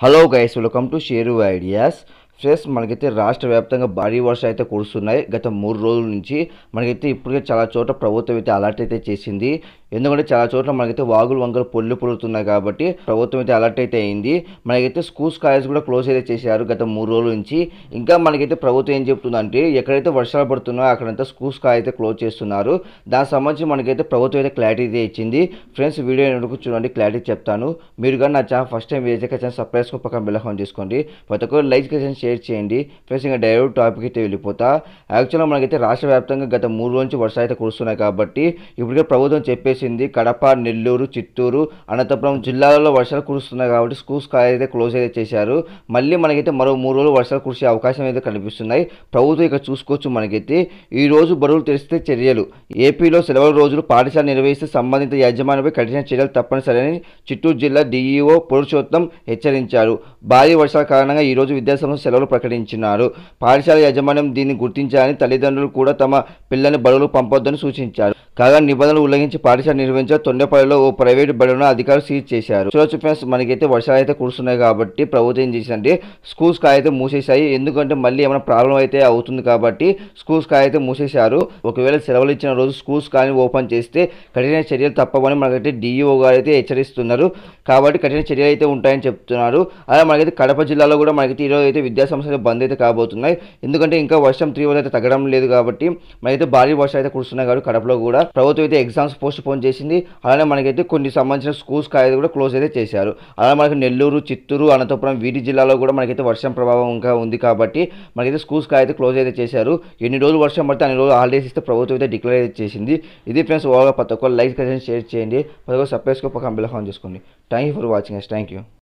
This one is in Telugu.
hello guys welcome to Sheru ideas friends మనకైతే రాష్ట్ర వ్యాప్తంగా భారీ వర్షాలు అయితే కురుస్తున్నాయి గత మూడు రోజుల నుంచి మనకైతే ఇప్పటికే చాలా చోట్ల ప్రభుత్వం అయితే అలర్ట్ అయితే చేసింది ఎందుకంటే చాలా చోట్ల మనకైతే వాగులు వంకలు పొల్లు పొలుతున్నాయి కాబట్టి ప్రభుత్వం అయితే అలర్ట్ అయితే అయింది మనకైతే స్కూల్స్ కాలేజ్ కూడా క్లోజ్ అయితే చేశారు గత మూడు రోజుల నుంచి ఇంకా మనకైతే ప్రభుత్వం ఏం చెప్తుందంటే ఎక్కడైతే వర్షాలు పడుతున్నాయో అక్కడంతా స్కూల్స్ అయితే క్లోజ్ చేస్తున్నారు దానికి సంబంధించి మనకైతే ప్రభుత్వం అయితే క్లారిటీ అయితే ఇచ్చింది ఫ్రెండ్స్ వీడియో ఎందుకు చూడండి క్లారిటీ చెప్తాను మీరు కానీ నా channel first time Vijay channel subscribe పక్కన బిల్హం తీసుకోండి ప్రతి ఒక్కరు లైక్ చేసి షేర్ చేయండి ఫ్రెండ్స్ ఇంకా డైరెక్ట్ టాపిక్ అయితే వెళ్ళిపోతా యాక్చువల్గా మనకైతే రాష్ట్ర వ్యాప్తంగా గత మూడు రోజు నుంచి వర్షాలు అయితే కురుస్తున్నాయి కాబట్టి ఇప్పటికే ప్రభుత్వం చెప్పేసి చేసింది కడప నెల్లూరు చిత్తూరు అనంతపురం జిల్లాలలో వర్షాలు కురుస్తున్నాయి కాబట్టి స్కూల్స్ అయితే క్లోజ్ అయితే చేశారు మళ్ళీ మనకైతే మరో మూడు రోజులు వర్షాలు కురిసే అవకాశం అయితే కనిపిస్తున్నాయి ప్రభుత్వం ఇక చూసుకోవచ్చు మనకైతే ఈ రోజు బరువులు తెలిస్తే చర్యలు ఏపీలో సెలవుల రోజులు పాఠశాల నిర్వహిస్తే సంబంధిత యాజమాన్యపై కఠిన చర్యలు అని చిత్తూరు జిల్లా డీఈఓ పురుషోత్తం హెచ్చరించారు భారీ వర్షాల కారణంగా ఈరోజు విద్యాసంస్థ సెలవులు ప్రకటించినారు పాఠశాల యాజమాన్యం దీన్ని గుర్తించాలని తల్లిదండ్రులు కూడా తమ పిల్లల్ని బరువులు పంపొద్దని సూచించారు కాగా నిబంధనలు ఉల్లంఘించి పాఠశాల విచారణ నిర్వహించే తొండపల్లిలో ఓ ప్రైవేట్ బడులను అధికారులు సీజ్ చేశారు చూడొచ్చు ఫ్రెండ్స్ మనకైతే వర్షాలు అయితే కురుస్తున్నాయి కాబట్టి ప్రభుత్వం ఏం చేసింది స్కూల్స్ కాయితే అయితే మూసేశాయి ఎందుకంటే మళ్ళీ ఏమైనా ప్రాబ్లం అయితే అవుతుంది కాబట్టి స్కూల్స్ కాయితే అయితే మూసేశారు ఒకవేళ సెలవులు ఇచ్చిన రోజు స్కూల్స్ కాని ఓపెన్ చేస్తే కఠిన చర్యలు తప్పవని మనకైతే డిఈఓ గారు అయితే హెచ్చరిస్తున్నారు కాబట్టి కఠిన చర్యలు అయితే ఉంటాయని చెప్తున్నారు అలా మనకైతే కడప జిల్లాలో కూడా మనకైతే ఈరోజు అయితే విద్యా సంస్థలు బంద్ అయితే కాబోతున్నాయి ఎందుకంటే ఇంకా వర్షం తీవ్రత అయితే తగ్గడం లేదు కాబట్టి మనకైతే భారీ వర్షాలు అయితే కురుస్తున్నాయి కాబట్టి కడపలో కూడా ప్రభుత్వం అయితే ఎగ్జామ్స్ పోస్ట్ పోన్ ఓపెన్ చేసింది అలానే మనకైతే కొన్ని సంబంధించిన స్కూల్స్ కాయలు కూడా క్లోజ్ అయితే చేశారు అలా మనకి నెల్లూరు చిత్తూరు అనంతపురం వీటి జిల్లాలో కూడా మనకైతే వర్షం ప్రభావం ఇంకా ఉంది కాబట్టి మనకైతే స్కూల్స్ అయితే క్లోజ్ అయితే చేశారు ఎన్ని రోజులు వర్షం పడితే అన్ని రోజులు హాలిడేస్ ఇస్తే ప్రభుత్వం అయితే డిక్లేర్ అయితే చేసింది ఇది ఫ్రెండ్స్ ఓవర్గా ప్రతి ఒక్కరు లైక్ షేర్ చేయండి ప్రతి ఒక్కరు సబ్స్క్రైబ్ ఒక బిల్ ఆన్ చేసుకోండి thank you for watching thank you